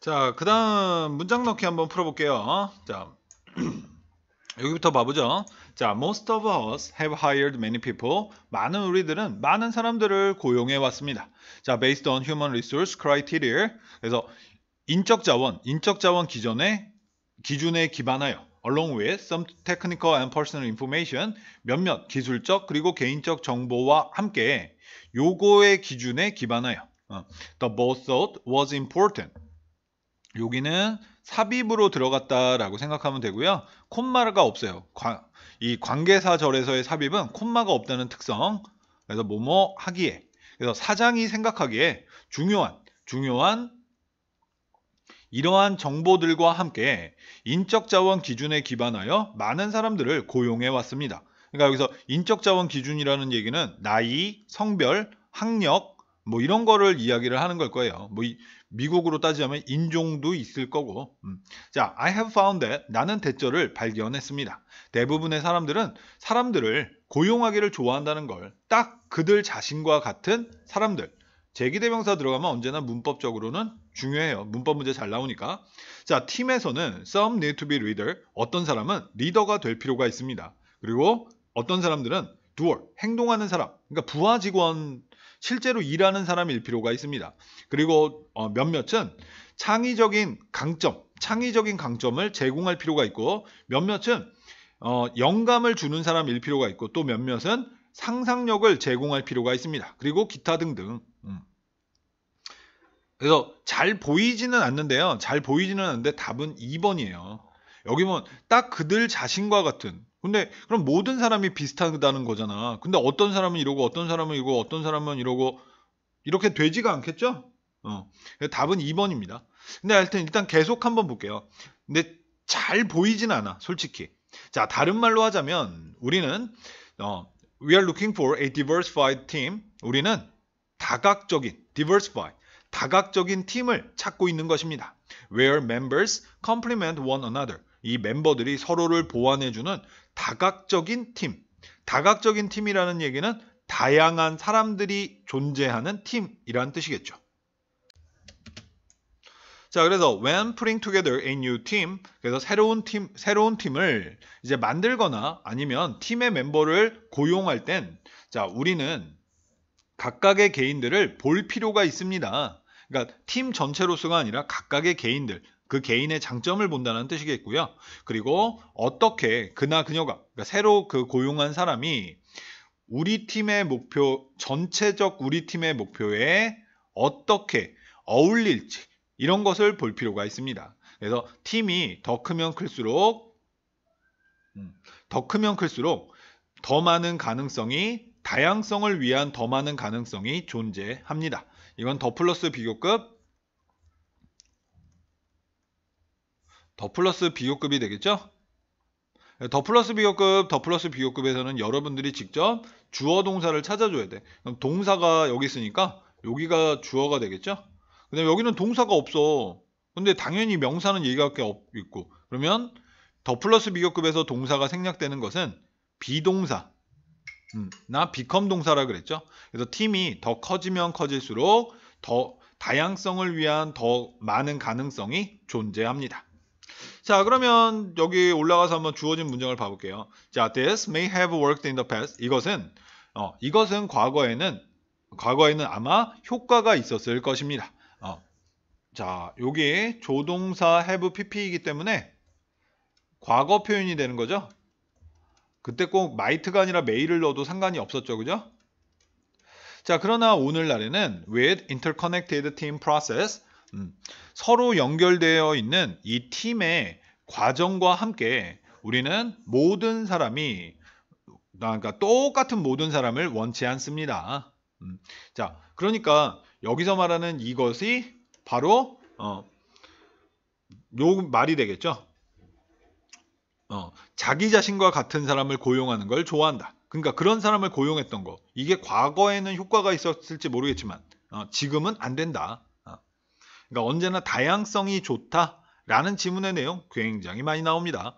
자, 그 다음 문장 넣기 한번 풀어볼게요. 자, 여기부터 봐보죠. 자, most of us have hired many people. 많은 우리들은 많은 사람들을 고용해 왔습니다. 자, based on human resource criteria. 그래서 인적 자원, 인적 자원 기존에 기준에 기반하여 along with some technical and personal information 몇몇 기술적 그리고 개인적 정보와 함께 요거의 기준에 기반하여 어, the both thought was important 여기는 삽입으로 들어갔다라고 생각하면 되고요. 콤마가 없어요. 이 관계사절에서의 삽입은 콤마가 없다는 특성. 그래서 뭐뭐 하기에. 그래서 사장이 생각하기에 중요한 중요한 이러한 정보들과 함께 인적 자원 기준에 기반하여 많은 사람들을 고용해 왔습니다. 그러니까 여기서 인적 자원 기준이라는 얘기는 나이, 성별, 학력, 뭐 이런 거를 이야기를 하는 걸 거예요. 뭐 이, 미국으로 따지자면 인종도 있을 거고. 음. 자, I have found that 나는 대절을 발견했습니다. 대부분의 사람들은 사람들을 고용하기를 좋아한다는 걸 딱 그들 자신과 같은 사람들 제기대명사 들어가면 언제나 문법적으로는 중요해요. 문법 문제 잘 나오니까. 자, 팀에서는 some need to be leader. 어떤 사람은 리더가 될 필요가 있습니다. 그리고 어떤 사람들은 doer, 행동하는 사람. 그러니까 부하 직원 실제로 일하는 사람일 필요가 있습니다. 그리고 어, 몇몇은 창의적인 강점, 창의적인 강점을 제공할 필요가 있고 몇몇은 어, 영감을 주는 사람일 필요가 있고 또 몇몇은 상상력을 제공할 필요가 있습니다. 그리고 기타 등등. 음. 그래서 잘 보이지는 않는데요. 잘 보이지는 않는데 답은 2번이에요. 여기 보면 딱 그들 자신과 같은 근데 그럼 모든 사람이 비슷하다는 거잖아. 근데 어떤 사람은 이러고 어떤 사람은 이러고 어떤 사람은 이러고 이렇게 되지가 않겠죠? 어. 답은 2번입니다. 근데 하여튼 일단 계속 한번 볼게요. 근데 잘 보이진 않아, 솔직히. 자, 다른 말로 하자면 우리는 어, we are looking for a diversified team. 우리는 다각적인 diversified 다각적인 팀을 찾고 있는 것입니다. where members complement one another. 이 멤버들이 서로를 보완해주는 다각적인 팀. 다각적인 팀이라는 얘기는 다양한 사람들이 존재하는 팀이라는 뜻이겠죠. 자, 그래서 when putting together a new team, 그래서 새로운 팀, 새로운 팀을 이제 만들거나 아니면 팀의 멤버를 고용할 땐 자, 우리는 각각의 개인들을 볼 필요가 있습니다. 그러니까 팀 전체로서가 아니라 각각의 개인들, 그 개인의 장점을 본다는 뜻이겠고요. 그리고 어떻게 그나 그녀가 그러니까 새로 그 고용한 사람이 우리 팀의 목표 전체적 우리 팀의 목표에 어떻게 어울릴지 이런 것을 볼 필요가 있습니다. 그래서 팀이 더 크면 클수록 음, 더 크면 클수록 더 많은 가능성이 다양성을 위한 더 많은 가능성이 존재합니다. 이건 더 플러스 비교급 더 플러스 비교급이 되겠죠? 예, 더 플러스 비교급, 더 플러스 비교급에서는 여러분들이 직접 주어 동사를 찾아줘야 돼. 그럼 동사가 여기 있으니까 여기가 주어가 되겠죠? 근데 여기는 동사가 없어. 근데 당연히 명사는 얘기할 게 없, 고 그러면 더 플러스 비교급에서 동사가 생략되는 것은 비동사. 음, 나 비컴 동사라 그랬죠. 그래서 팀이 더 커지면 커질수록 더 다양성을 위한 더 많은 가능성이 존재합니다. 자, 그러면 여기 올라가서 한번 주어진 문장을 봐볼게요. 자, this may have worked in the past. 이것은 어, 이것은 과거에는 과거에는 아마 효과가 있었을 것입니다. 어. 자, 여기 조동사 have pp이기 때문에 과거 표현이 되는 거죠. 그때 꼭 might가 아니라 may를 넣어도 상관이 없었죠. 그죠? 자, 그러나 오늘날에는 with interconnected team process 음, 서로 연결되어 있는 이 팀의 과정과 함께 우리는 모든 사람이 그러니까 똑같은 모든 사람을 원치 않습니다. 음, 자, 그러니까 여기서 말하는 이것이 바로 어, 요 말이 되겠죠. 어, 자기 자신과 같은 사람을 고용하는 걸 좋아한다. 그러니까 그런 사람을 고용했던 거. 이게 과거에는 효과가 있었을지 모르겠지만 어, 지금은 안 된다. 그러니까 언제나 다양성이 좋다라는 지문의 내용 굉장히 많이 나옵니다.